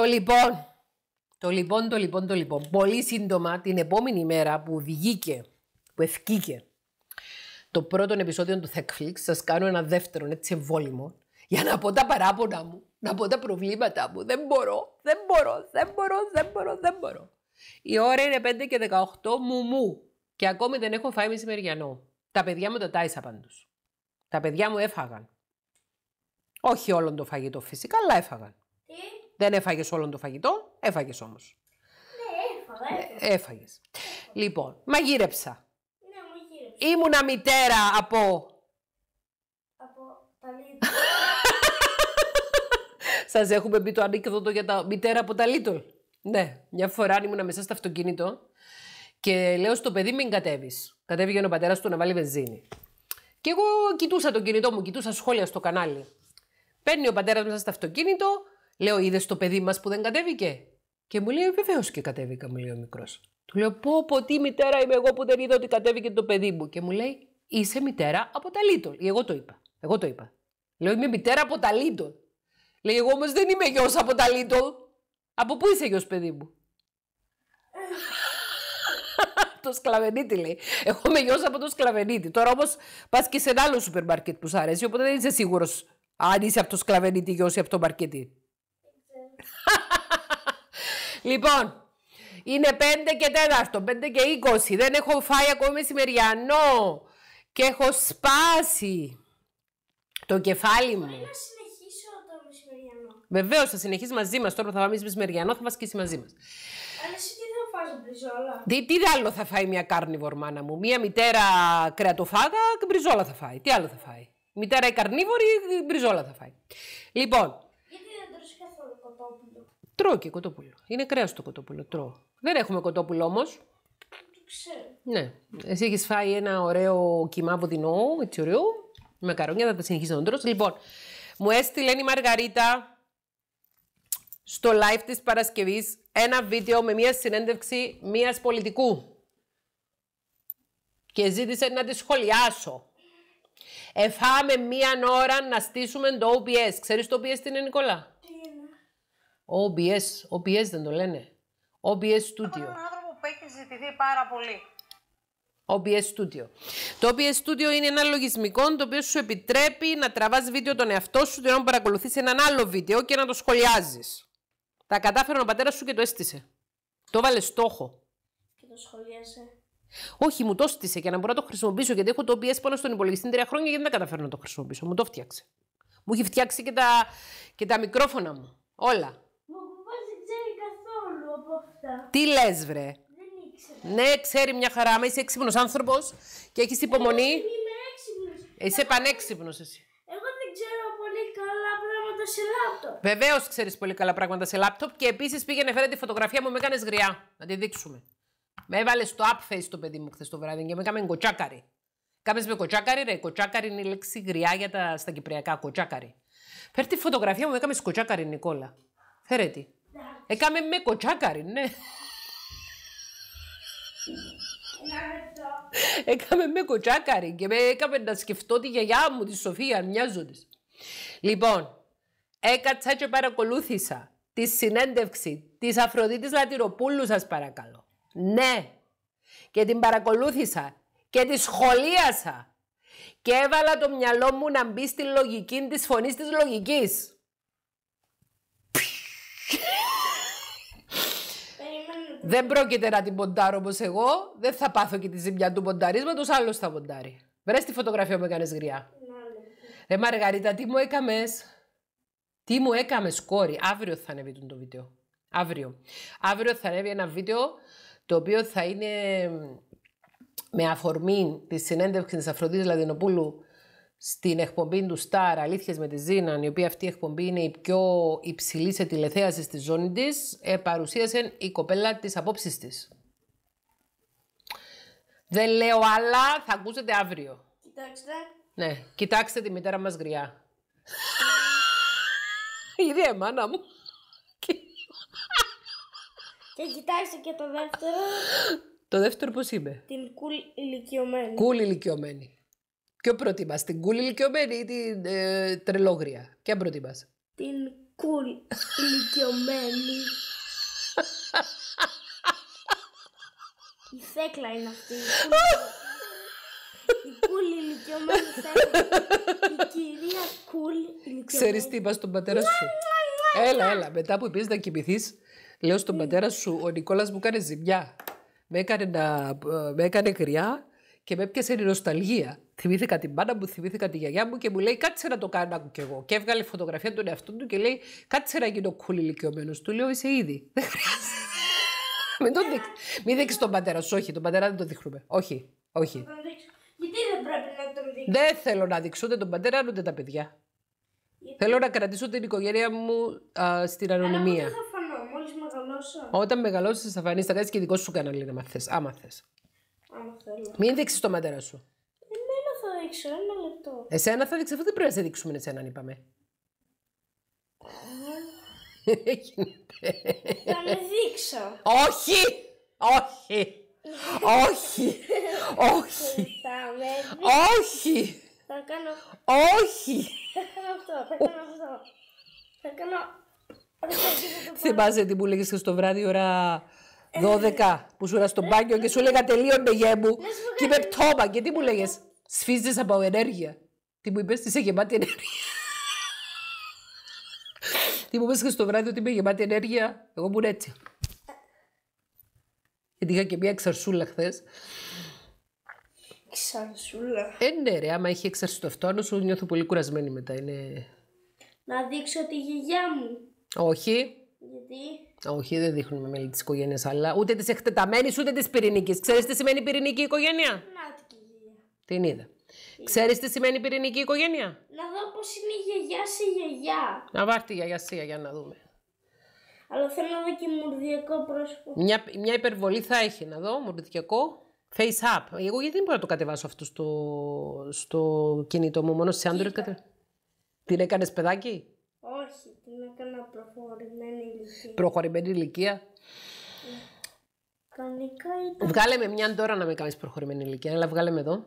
Το λοιπόν, το λοιπόν, το λοιπόν, το λοιπόν. Πολύ σύντομα την επόμενη μέρα που βγήκε, που ευκήκε το πρώτο επεισόδιο του Netflix, σας κάνω ένα δεύτερο έτσι εμβόλυμο, για να πω τα παράπονα μου, να πω τα προβλήματά μου. Δεν μπορώ, δεν μπορώ, δεν μπορώ, δεν μπορώ, δεν μπορώ. Η ώρα είναι 5 και 18 μου μου και ακόμη δεν έχω φάει μεσημεριανό. Τα παιδιά μου τα τάισα πάντως. Τα παιδιά μου έφαγαν. Όχι όλον το φαγητό φυσικά, αλλά έφαγαν. Τι? Δεν έφαγες όλο το φαγητό, έφαγες όμως. Ναι, έφαγα. Ε, έφαγες. Λοιπόν, μαγείρεψα. Ναι, μαγείρεψα. Ήμουνα μητέρα από. Από τα Σας έχουμε πει το ανίκητο για τα μητέρα από τα λίτλ. Ναι, μια φορά ήμουνα μέσα στο αυτοκίνητο και λέω στο παιδί μην κατέβεις. Κατέβηκε ο πατέρας του να βάλει βενζίνη. Και εγώ κοιτούσα το κινητό μου, κοιτούσα σχόλια στο κανάλι. Παίρνει ο πατέρας μέσα στο αυτοκίνητο, Λέω, είδες το παιδί μας που δεν κατέβηκε. Και μου λέει, Βεβαίως και κατέβηκα, μου λέει ο μικρός. Του λέω, Πω, πω, τι μητέρα είμαι εγώ που δεν είδα ότι κατέβηκε το παιδί μου. Και μου λέει, Είσαι μητέρα από τα Λίτολ. Εγώ το είπα. Εγώ το είπα. Λέω, Είμαι μητέρα από τα Λίτολ. Λέει, Εγώ όμως δεν είμαι γιος από τα Λίτολ. Από πού είσαι γιος, παιδί μου. το σκλαβενίτη λέει. Εγώ είμαι γιος από το σκλαβενίτη. Τώρα όμως πας και σε ένα άλλο σούπερ μάρκετ που σου αρέσει, οπότε δεν είσαι σίγουρος αν είσαι από το σκλαβενίτη γιος ή από το μαρκετή λοιπόν, είναι 5 και 4, 5 και 20. Δεν έχω φάει ακόμη μεσημεριανό και έχω σπάσει το κεφάλι μου. Μπορεί να συνεχίσω το μεσημεριανό. Βεβαίως θα συνεχίσεις μαζί μας. Τώρα που θα πάμε μεσημεριανό, θα μας μαζί μας. Αλλά εσύ τι θα μπριζόλα. Τι, άλλο θα φάει μια καρνιβορ μάνα μου. Μια μητέρα κρεατοφάγα και μπριζόλα θα φάει. Τι άλλο θα φάει. Μητέρα η καρνίβορη, μπριζόλα θα φάει. Λοιπόν, Τρώω και κοτόπουλο. Είναι κρέας το κοτόπουλο. Τρώω. Δεν έχουμε κοτόπουλο όμως. Ναι. Εσύ έχεις φάει ένα ωραίο κοιμά βοδινό, έτσι ωραίο. Με καρόνια, θα τα συνεχίσει να Λοιπόν, μου έστειλε η Μαργαρίτα στο live της παρασκευής, ένα βίντεο με μια συνέντευξη μιας πολιτικού. Και ζήτησε να τη σχολιάσω. Εφάμε μία ώρα να στήσουμε το OBS. Ξέρεις το OBS τι είναι, Νικόλα? OBS, OBS δεν το λένε. OBS Studio. Έναν άνθρωπο που έχει ζητηθεί πάρα πολύ. OBS Studio. Το OBS Studio είναι ένα λογισμικό το οποίο σου επιτρέπει να τραβάς βίντεο τον εαυτό σου και να παρακολουθείς έναν άλλο βίντεο και να το σχολιάζεις. Τα κατάφερε ο πατέρας σου και το έστησε. Το έβαλε στόχο. Και το σχολίασε. Όχι, μου το έστησε και να μπορώ να το χρησιμοποιήσω γιατί έχω το OBS πάνω στον υπολογιστή τρία χρόνια γιατί δεν καταφέρω να το χρησιμοποιήσω. Μου το φτιάξε. Μου έχει φτιάξει και τα, και τα μικρόφωνα μου. Όλα. Τι λες, βρε. Δεν ήξερα. Ναι, ξέρει μια χαρά. Μα είσαι έξυπνος άνθρωπος και έχεις υπομονή. Εγώ είμαι έξυπνος. Είσαι πανέξυπνος εσύ. Εγώ δεν ξέρω πολύ καλά πράγματα σε λάπτοπ. Βεβαίως ξέρεις πολύ καλά πράγματα σε λάπτοπ και επίσης πήγαινε φέρε τη φωτογραφία μου, με έκανες γριά. Να τη δείξουμε. Με έβαλες στο app face το παιδί μου χθες το βράδυ και με έκανε κοτσάκαρη. Κάμες με κοτσάκαρη, ρε. Κοτσάκαρη είναι η λέξη γριά για τα, στα κυπριακά. Κοτσάκαρη. Φέρε τη φωτογραφία μου, έκανε κοτσάκαρη, Νικόλα. Φέρε τη. Έκαμε με κοτσάκαρη, ναι. Έκαμε με κοτσάκαρι και με έκαμε να σκεφτώ τη γιαγιά μου, τη Σοφία, μοιάζω Λοιπόν, έκατσα και παρακολούθησα τη συνέντευξη της Αφροδίτης Λατυροπούλου, σας παρακαλώ. Ναι, και την παρακολούθησα και τη σχολίασα και έβαλα το μυαλό μου να μπει στη λογική της φωνής της λογικής. Δεν πρόκειται να την ποντάρω όπως εγώ. Δεν θα πάθω και τη ζημιά του πονταρίσματος, άλλος θα ποντάρει. Βρες τη φωτογραφία που έκανες γριά. Ρε Μαργαρίτα, τι μου έκαμες. Τι μου έκαμες, κόρη. Αύριο θα ανέβει το βίντεο. Αύριο. Αύριο θα ανέβει ένα βίντεο το οποίο θα είναι με αφορμή τη συνέντευξη της Αφροδίτης Λαδινοπούλου στην εκπομπή του Star Αλήθειες με τη Ζήναν, η οποία αυτή η εκπομπή είναι η πιο υψηλή σε τηλεθέαση στη ζώνη της, ε, παρουσίασε η κοπέλα της απόψή της. Δεν λέω άλλα, θα ακούσετε αύριο. Κοιτάξτε. Ναι, κοιτάξτε τη μητέρα μας γριά. Ήδη εμάνα μου. Και κοιτάξτε και το δεύτερο. Το δεύτερο πώς είπε. Την κουλ ηλικιωμένη. Κουλ ηλικιωμένη. Ποιο προτιμάς, την Ποιον προτιμάς. Την κούλη ηλικιωμένη. ή την ε, τρελόγρια. Ποια προτιμάς. Την αυτή. Η θέκλα είναι αυτή. Η κουλη ηλικιωμένη θέκλα. Η κυρία κουλη ηλικιωμένη. Ξέρεις τι είπα στον πατέρα σου. Έλα, έλα. Μετά που πει να κοιμηθείς, λέω στον ναι. πατέρα σου, ο Νικόλας μου κάνει ζημιά. Με έκανε, να, ε, με έκανε κρυά και με έπιασε η νοσταλγία. Θυμήθηκα την μπάνα μου, θυμήθηκα τη γιαγιά μου και μου λέει κάτσε να το κάνω κι εγώ. Και έβγαλε φωτογραφία του εαυτού του και λέει κάτσε να γίνω κούλι ηλικιωμένος. Του λέω είσαι ήδη. Δεν χρειάζεται. Μην δείξεις. τον πατέρα σου. Όχι, τον πατέρα δεν το δείχνουμε. Όχι, όχι. Γιατί δεν πρέπει να τον δείξει. Δεν θέλω να δείξω ούτε τον πατέρα ούτε τα παιδιά. Θέλω να κρατήσω την οικογένειά μου α, στην ανωνυμία. Όταν μεγαλώσεις, θα θα κάνεις και δικό σου κανάλι να μαθές. Άμα θες θέλω. Μην δείξεις το μαντέρα σου. Εμένα θα δείξω, ένα λεπτό. Εσένα θα δείξει, αυτό δεν πρέπει να σε δείξουμε εσένα, αν είπαμε. Θα με δείξω. Όχι! Όχι! Όχι! Όχι! Θα με Όχι! Θα κάνω... Όχι! Θα κάνω αυτό, θα κάνω αυτό. Θα κάνω... Θυμάσαι τι μου λέγες στο βράδυ ώρα ε, ναι, Δώδεκα ναι. που σου στο μπάνιο και σου έλεγα «Τελείων το γέμου Και είπε πτώμα. Και τι μου λέγες. Σφίζεις από ενέργεια. Τι μου είπες, είσαι γεμάτη ενέργεια. τι μου είπες στο βράδυ ότι είμαι γεμάτη ενέργεια. Εγώ ήμουν έτσι. Γιατί είχα και μια εξαρσούλα χθες. Εξαρσούλα. Ε, ναι, ρε, άμα έχει εξαρσούλα το αυτό σου, νιώθω πολύ κουρασμένη μετά. Είναι... Να δείξω τη γιαγιά μου. Όχι. Γιατί. Όχι, δεν δείχνουμε μέλη της οικογένειας, αλλά ούτε της εκτεταμένης ούτε της πυρηνικής. Ξέρεις τι σημαίνει πυρηνική οικογένεια. Να την Την είδα. Ξέρεις τι σημαίνει πυρηνική οικογένεια. Να δω πώς είναι η γιαγιά σε γιαγιά. Να βάλει τη γιαγιά σε γιαγιά να δούμε. Αλλά θέλω να δω και μουρδιακό πρόσωπο. Μια, μια υπερβολή θα έχει να δω, μορδιακό. Face up. Εγώ γιατί δεν μπορώ να το κατεβάσω αυτό στο, στο κινητό μου, μόνο σε Android. Τι Την έκανες παιδάκι. Όχι προχωρημένη ηλικία. Προχωρημένη ηλικία. Κανονικά Βγάλε με μια τώρα να με κάνεις προχωρημένη ηλικία, αλλά βγάλε με εδώ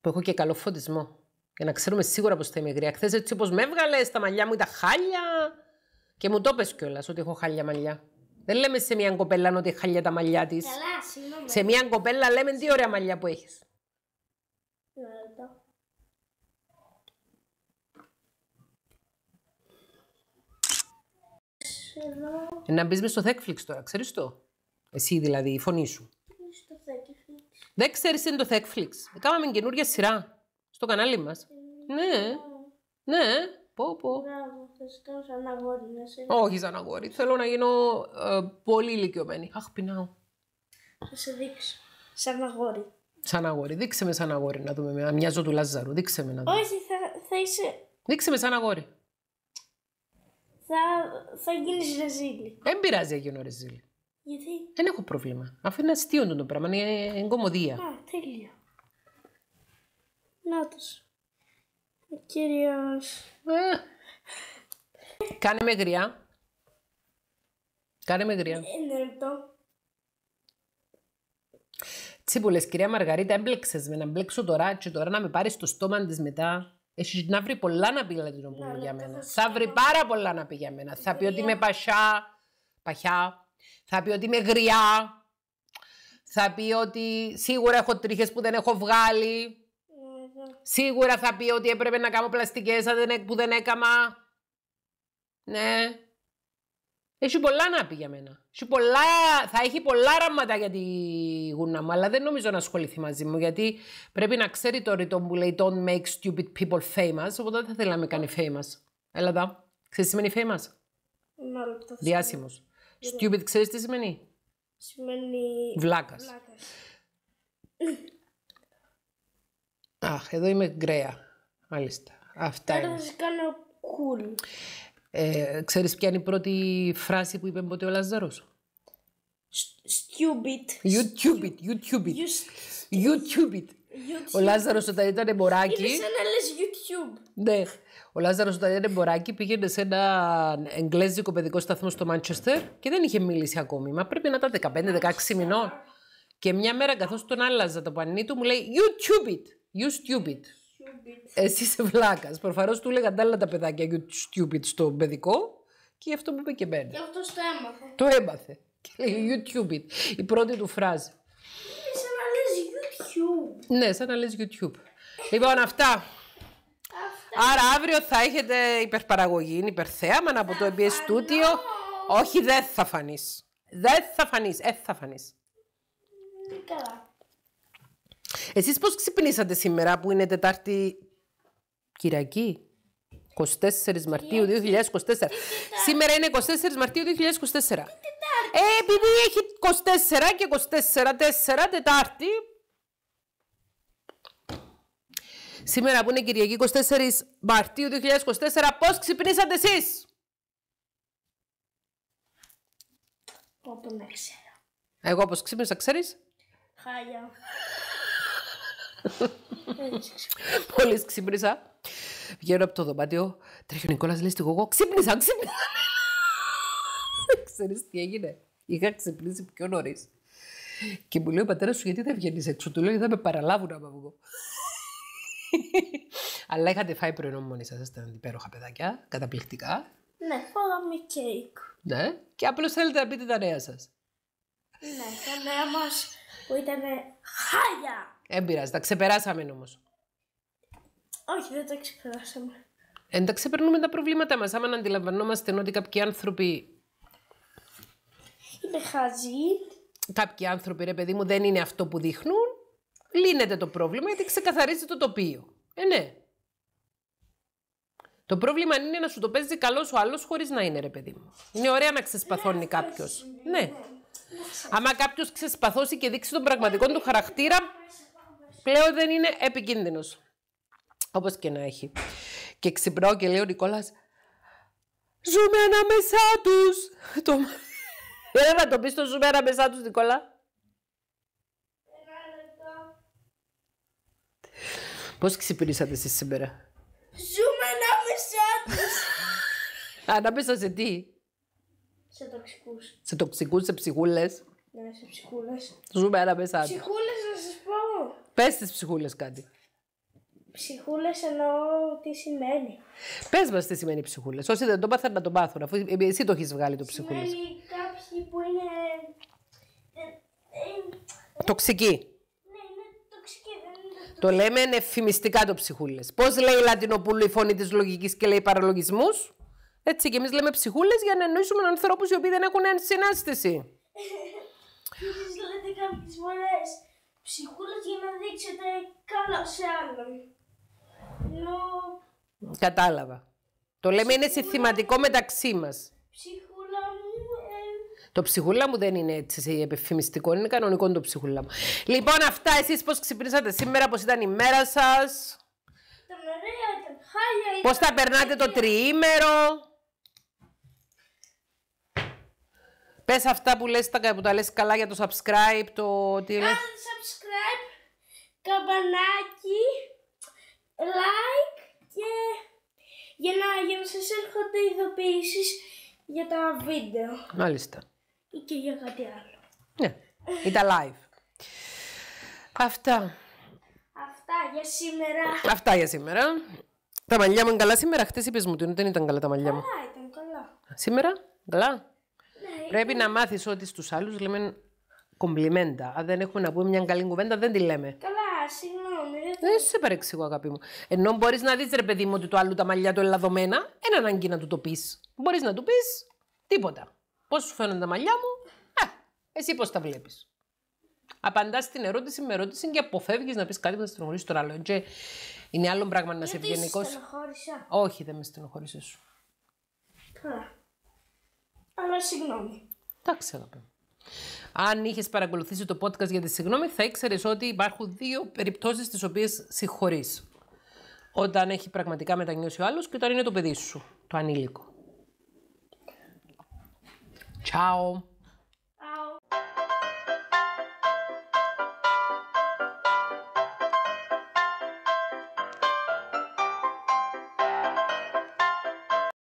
που έχω και καλό φωτισμό. Για να ξέρουμε σίγουρα πώ θα είμαι γρήγορα. Χθες έτσι όπως με έβγαλε, τα μαλλιά μου ήταν χάλια. Και μου το πες κιόλας ότι έχω χάλια μαλλιά. Δεν λέμε σε μια κοπέλα ότι έχει χάλια τα μαλλιά της. Σε μια κοπέλα λέμε τι ωραία μαλλιά που έχεις. εδώ. Να μπεις μες στο Netflix τώρα, ξέρεις το. Εσύ δηλαδή, η φωνή σου. Δεν ξέρεις τι είναι το Netflix. Ε, κάναμε καινούργια σειρά στο κανάλι μας. Ε, ναι. ναι. Ναι. Πω, πω. σαν αγόρι να Όχι σαν αγόρι. Θέλω να γίνω ε, πολύ ηλικιωμένη. Αχ, πεινάω. Θα σε δείξω. Σαν αγόρι. Σαν αγόρι. Δείξε με σαν αγόρι να δούμε. Μοιάζω του Λάζαρου. Δείξε να δούμε. Όχι, θα, θα είσαι. Δείξε με σαν αγόρι θα, θα γίνεις ρεζίλη. Δεν πειράζει να γίνω ρεζίλη. Γιατί? Δεν έχω πρόβλημα. Αφού είναι αστείο το πράγμα. Είναι εγκομωδία. Α, τέλεια. Νάτο. Ο κύριος. Ε. κάνε με γριά. Κάνε με γριά. Ένα λεπτό. Τσίπουλες, κυρία Μαργαρίτα, έμπλεξες με να μπλέξω τώρα και τώρα να με πάρεις το στόμα της μετά. Εσύ να βρει πολλά να πει Λατινοπούλου για ναι, ναι, μένα. Θα βρει πάρα πολλά να πει για μένα. Θα πει ότι είμαι πασιά, παχιά. Θα πει ότι είμαι γριά. Θα πει ότι σίγουρα έχω τρίχες που δεν έχω βγάλει. Σίγουρα θα πει ότι έπρεπε να κάνω πλαστικές που δεν έκανα. Ναι. Έχει πολλά να πει για μένα. Έχει πολλά... Θα έχει πολλά ραμματά για τη γούνα μου, αλλά δεν νομίζω να ασχοληθεί μαζί μου, γιατί πρέπει να ξέρει το ρητό που λέει Don't make stupid people famous, οπότε δεν θα θέλαμε να με κάνει famous. Έλα δα. Ξέρεις τι σημαίνει famous? Διάσημο. Stupid, ξέρεις τι σημαίνει. Σημαίνει. Βλάκας. Αχ, εδώ είμαι γκρέα. Μάλιστα. Αυτά είναι. θα κάνω cool. Ε, ξέρεις ποια είναι η πρώτη φράση που είπε ποτέ ο Λαζάρος. Stupid. YouTube it, YouTube it. YouTube it. Ο Λάζαρος όταν ήταν εμποράκι. Είναι σαν να λες YouTube. Ναι. Ο Λάζαρος όταν ήταν εμποράκι πήγαινε σε ένα εγγλέζικο παιδικό σταθμό στο Μάντσεστερ και δεν είχε μιλήσει ακόμη. Μα πρέπει να ήταν 15-16 μηνών. Και μια μέρα καθώς τον άλλαζα το πανί του μου λέει YouTube, it. You stupid. Εσύ είσαι βλάκας. Προφανώς του έλεγαν τα άλλα τα παιδάκια you stupid στο παιδικό και αυτό που είπε και μπαίνει. Και αυτό το έμαθε. Το έμαθε. Και λέει YouTube Η πρώτη του φράση. Είναι σαν να λες YouTube. Ναι, σαν να λες YouTube. λοιπόν, αυτά. Άρα αύριο θα έχετε υπερπαραγωγή, υπερθέαμα από το MBS Studio. Όχι, δεν θα φανείς. Δεν θα φανείς, Ε, θα φανείς. Καλά. Εσείς πώς ξυπνήσατε σήμερα που είναι Τετάρτη Κυριακή 24 Μαρτίου 2024. Σήμερα είναι 24 Μαρτίου 2024. Ε, επειδή έχει 24 και 24, 4, Τετάρτη. Σήμερα που είναι Κυριακή 24 Μαρτίου 2024, πώς ξυπνήσατε εσείς. Πότε δεν ξέρω. Εγώ πώς ξύπνησα, ξέρεις. Χάλια. Πολύ ξύπνησα, βγαίνω από το δωμάτιο, τρέχει ο Νικόλας, λέει στη γογό, ξύπνησα, ξύπνησα. Ξέρεις τι έγινε. Είχα ξυπνήσει πιο νωρίς. Και μου λέει ο πατέρας σου, γιατί δεν βγαίνεις έξω. Του λέω, θα με παραλάβουν άμα βγω. Αλλά είχατε φάει πρωινό μόνοι σας, ήταν υπέροχα παιδάκια, καταπληκτικά. Ναι, φάγαμε κέικ. Ναι, και απλώς θέλετε να πείτε τα νέα σας. Ναι, τα νέα μας που ήταν χάλια. Δεν πειράζει, τα ξεπεράσαμε όμως. Όχι, δεν τα ξεπεράσαμε. Ε, τα ξεπερνούμε τα προβλήματά μας. Άμα να αντιλαμβανόμαστε ότι κάποιοι άνθρωποι. Είναι χαζοί. Κάποιοι άνθρωποι, ρε παιδί μου, δεν είναι αυτό που δείχνουν. Λύνεται το πρόβλημα γιατί ξεκαθαρίζει το τοπίο. Ε, ναι. Το πρόβλημα είναι να σου το παίζει καλός ο άλλος χωρίς να είναι, ρε παιδί μου. Είναι ωραία να ξεσπαθώνει ναι, κάποιος. Ναι. Ναι, ναι. Άμα κάποιος ξεσπαθώσει και δείξει τον πραγματικό του χαρακτήρα, πλέον δεν είναι επικίνδυνος. Όπως και να έχει. Και ξυπνάω και λέει ο Νικόλας, Ζούμε ανάμεσά τους. Το... Έλα ε, να το πεις το ζούμε ανάμεσά τους, Νικόλα. Πώς ξυπνήσατε εσείς σήμερα. Ζούμε ανάμεσά τους. ανάμεσα σε τι. Σε τοξικούς. Σε τοξικούς, σε ψυχούλες. Ναι, σε ψυχούλες. Ζούμε ανάμεσά τους. Ψυχούλες Πες τις ψυχούλες κάτι. Ψυχούλες εννοώ τι σημαίνει. Πες μας τι σημαίνει ψυχούλες. Όσοι δεν το πάθαν να το πάθουν, αφού ε, εσύ το έχεις βγάλει το ψυχούλες. Σημαίνει κάποιοι που είναι. Τοξικοί. Το λέμε εφημιστικά το ψυχούλες. Πώς λέει η Λατινοπούλου η φωνή της λογικής και λέει παραλογισμούς. Έτσι και εμείς λέμε ψυχούλες για να εννοήσουμε ανθρώπους οι οποίοι δεν έχουν συνέστηση. Τι λέτε κάποιες φορές ψυχούλας για να δείξετε καλά σε άλλον. Κατάλαβα. Το λέμε είναι συστηματικό μεταξύ μας. Ψυχούλα μου... Ε... Το ψυχούλα μου δεν είναι έτσι επιφημιστικό, είναι κανονικό το ψυχούλα μου. Λοιπόν, αυτά εσείς πώς ξυπνήσατε σήμερα, πώς ήταν η μέρα σας. Πώ Πώς θα περνάτε το τριήμερο. Πες αυτά που, λες, τα, που τα λες καλά για το subscribe, το τι λες. subscribe, καμπανάκι, like και για να, για να σας έρχονται ειδοποιήσεις για τα βίντεο. Μάλιστα. Ή και για κάτι άλλο. Ναι, ή τα live. Αυτά. Αυτά για σήμερα. Αυτά για σήμερα. Τα μαλλιά μου είναι καλά σήμερα. Χθε είπες μου ότι δεν ήταν καλά τα μαλλιά μου. Καλά, ήταν καλά. Σήμερα, καλά. Πρέπει να μάθεις ότι στους άλλους λέμε κομπλιμέντα. Αν δεν έχουμε να πούμε μια καλή κουβέντα, δεν τη λέμε. Καλά, συγγνώμη. Δεν σε παρεξηγώ, αγάπη μου. Ενώ μπορείς να δεις, ρε παιδί μου, ότι το άλλο τα μαλλιά του ελαδωμένα, δεν ανάγκη να του το πεις. Μπορείς να του πεις τίποτα. Πώς σου φαίνονται τα μαλλιά μου, Α, ε, εσύ πώς τα βλέπεις. Απαντάς την ερώτηση με ερώτηση και αποφεύγεις να πεις κάτι που θα στενοχωρήσει τον άλλον. Και ε, είναι άλλο πράγμα να Γιατί ευγενικός. Όχι, δεν με στενοχώρησες αλλά συγγνώμη. Εντάξει, αγαπητέ. Αν είχες παρακολουθήσει το podcast για τη συγγνώμη, θα ήξερες ότι υπάρχουν δύο περιπτώσεις τις οποίες συγχωρείς. Όταν έχει πραγματικά μετανιώσει ο άλλος και όταν είναι το παιδί σου, το ανήλικο. Ciao.